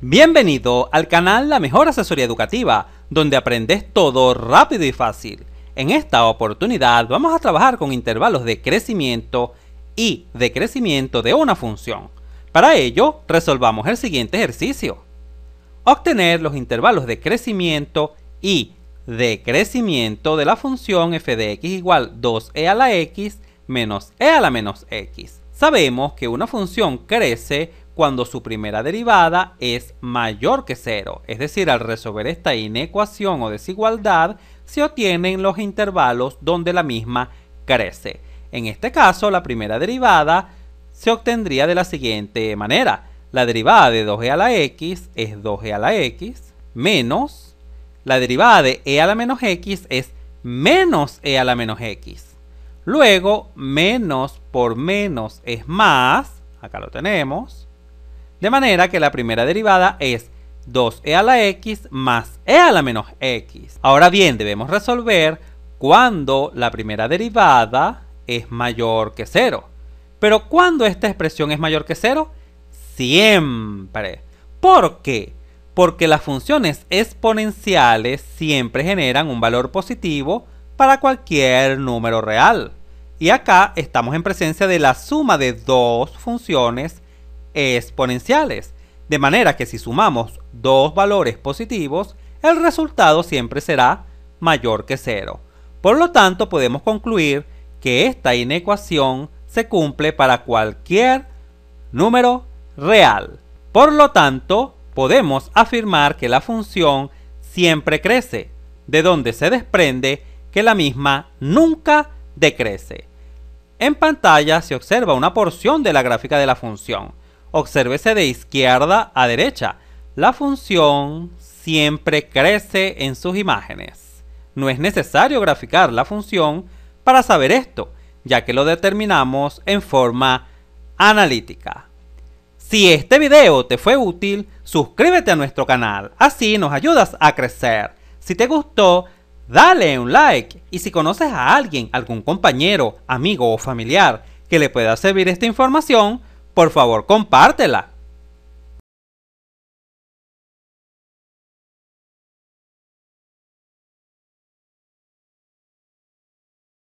Bienvenido al canal La Mejor Asesoría Educativa, donde aprendes todo rápido y fácil. En esta oportunidad vamos a trabajar con intervalos de crecimiento y decrecimiento de una función. Para ello, resolvamos el siguiente ejercicio. Obtener los intervalos de crecimiento y decrecimiento de la función f de x igual 2e a la x menos e a la menos x. Sabemos que una función crece cuando su primera derivada es mayor que cero. Es decir, al resolver esta inecuación o desigualdad, se obtienen los intervalos donde la misma crece. En este caso, la primera derivada se obtendría de la siguiente manera. La derivada de 2e a la x es 2e a la x menos la derivada de e a la menos x es menos e a la menos x. Luego, menos por menos es más, acá lo tenemos, de manera que la primera derivada es 2e a la x más e a la menos x. Ahora bien, debemos resolver cuando la primera derivada es mayor que 0. Pero cuando esta expresión es mayor que 0, siempre. ¿Por qué? Porque las funciones exponenciales siempre generan un valor positivo para cualquier número real. Y acá estamos en presencia de la suma de dos funciones exponenciales, de manera que si sumamos dos valores positivos, el resultado siempre será mayor que cero. Por lo tanto, podemos concluir que esta inecuación se cumple para cualquier número real. Por lo tanto, podemos afirmar que la función siempre crece, de donde se desprende que la misma nunca decrece. En pantalla se observa una porción de la gráfica de la función. Obsérvese de izquierda a derecha. La función siempre crece en sus imágenes. No es necesario graficar la función para saber esto, ya que lo determinamos en forma analítica. Si este video te fue útil, suscríbete a nuestro canal, así nos ayudas a crecer. Si te gustó, dale un like y si conoces a alguien, algún compañero, amigo o familiar que le pueda servir esta información, por favor compártela.